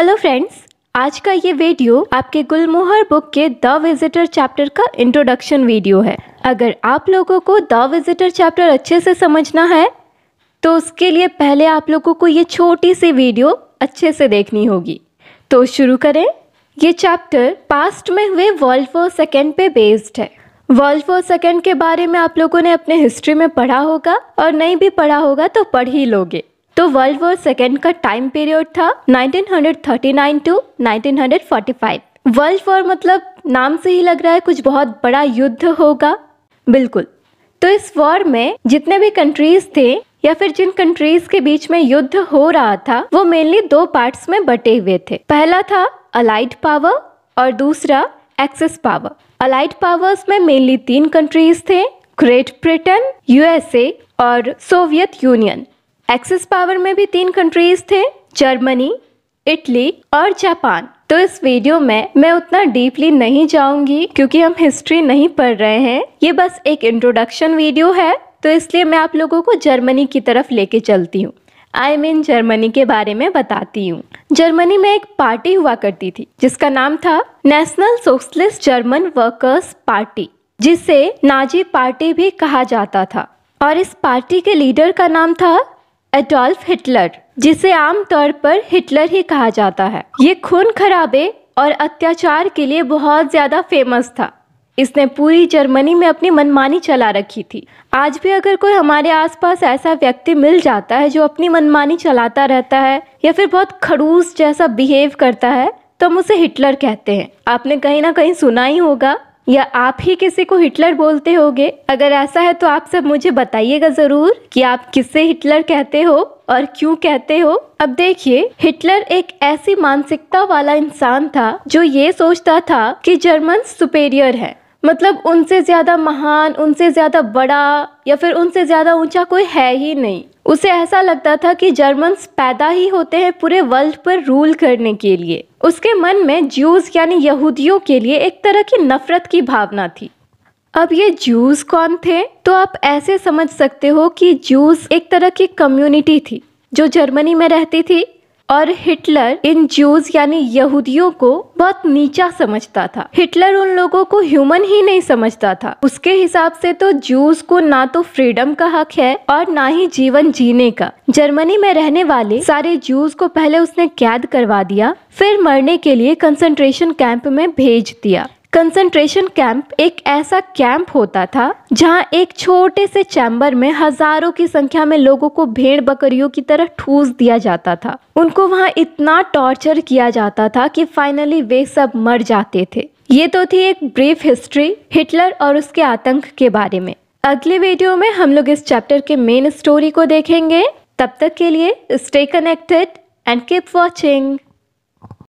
hello friends आज का ये वीडियो आपके गुलमोहर बुक के द विजिटर चैप्टर का इंट्रोडक्शन वीडियो है अगर आप लोगों को द विजिटर चैप्टर अच्छे से समझना है तो उसके लिए पहले आप लोगों को ये छोटी सी वीडियो अच्छे से देखनी होगी तो शुरू करें ये चैप्टर पास्ट में हुए वर्ल्ड वॉर सेकेंड पे बेस्ड है वर्ल्ड वॉर सेकेंड के बारे में आप लोगों ने अपने हिस्ट्री में पढ़ा होगा और नहीं भी पढ़ा होगा तो पढ़ ही लोगे तो वर्ल्ड वॉर सेकेंड का टाइम पीरियड था 1939 टू 1945 वर्ल्ड वॉर मतलब नाम से ही लग रहा है कुछ बहुत बड़ा युद्ध होगा बिल्कुल तो इस वॉर में जितने भी कंट्रीज थे या फिर जिन कंट्रीज के बीच में युद्ध हो रहा था वो मेनली दो पार्ट्स में बटे हुए थे पहला था अलाइड पावर और दूसरा एक्सेस पावर अलाइड पावर्स में मेनली तीन कंट्रीज थे ग्रेट ब्रिटेन यूएसए और सोवियत यूनियन एक्सिस पावर में भी तीन कंट्रीज थे जर्मनी इटली और जापान तो इस वीडियो में मैं उतना डीपली नहीं जाऊंगी क्योंकि हम हिस्ट्री नहीं पढ़ रहे हैं ये बस एक इंट्रोडक्शन वीडियो है तो इसलिए मैं आप लोगों को जर्मनी की तरफ लेके चलती हूँ आई मीन जर्मनी के बारे में बताती हूँ जर्मनी में एक पार्टी हुआ करती थी जिसका नाम था national socialist German workers party जिसे नाजी पार्टी भी कहा जाता था और इस पार्टी के लीडर का नाम था एडोल्फ हिटलर जिसे आमतौर पर हिटलर ही कहा जाता है ये खून खराबे और अत्याचार के लिए बहुत ज़्यादा फेमस था इसने पूरी जर्मनी में अपनी मनमानी चला रखी थी आज भी अगर कोई हमारे आसपास ऐसा व्यक्ति मिल जाता है जो अपनी मनमानी चलाता रहता है या फिर बहुत खड़ूस जैसा बिहेव करता है तो हम उसे हिटलर कहते हैं आपने कहीं ना कहीं सुना ही होगा या आप ही किसी को हिटलर बोलते होगे अगर ऐसा है तो आप सब मुझे बताइएगा ज़रूर कि आप किसे हिटलर कहते हो और क्यों कहते हो अब देखिए हिटलर एक ऐसी मानसिकता वाला इंसान था जो ये सोचता था कि जर्मन सुपेरियर है मतलब उनसे ज़्यादा महान उनसे ज़्यादा बड़ा या फिर उनसे ज़्यादा ऊंचा कोई है ही नहीं उसे ऐसा लगता था कि जर्मन्स पैदा ही होते हैं पूरे वर्ल्ड पर रूल करने के लिए उसके मन में ज्यूज यानी यहूदियों के लिए एक तरह की नफरत की भावना थी अब ये जूस कौन थे तो आप ऐसे समझ सकते हो कि जूस एक तरह की कम्युनिटी थी जो जर्मनी में रहती थी और हिटलर इन जूस यानी यहूदियों को बहुत नीचा समझता था हिटलर उन लोगों को ह्यूमन ही नहीं समझता था उसके हिसाब से तो जूस को ना तो फ्रीडम का हक है और ना ही जीवन जीने का जर्मनी में रहने वाले सारे जूस को पहले उसने कैद करवा दिया फिर मरने के लिए कंसंट्रेशन कैंप में भेज दिया कंसंट्रेशन कैंप एक ऐसा कैंप होता था जहाँ एक छोटे से चैम्बर में हजारों की संख्या में लोगों को भेड़ बकरियों की तरह ठूस दिया जाता था उनको वहाँ इतना टॉर्चर किया जाता था कि फाइनली वे सब मर जाते थे ये तो थी एक ब्रीफ हिस्ट्री हिटलर और उसके आतंक के बारे में अगले वीडियो में हम लोग इस चैप्टर के मेन स्टोरी को देखेंगे तब तक के लिए stay connected and keep watching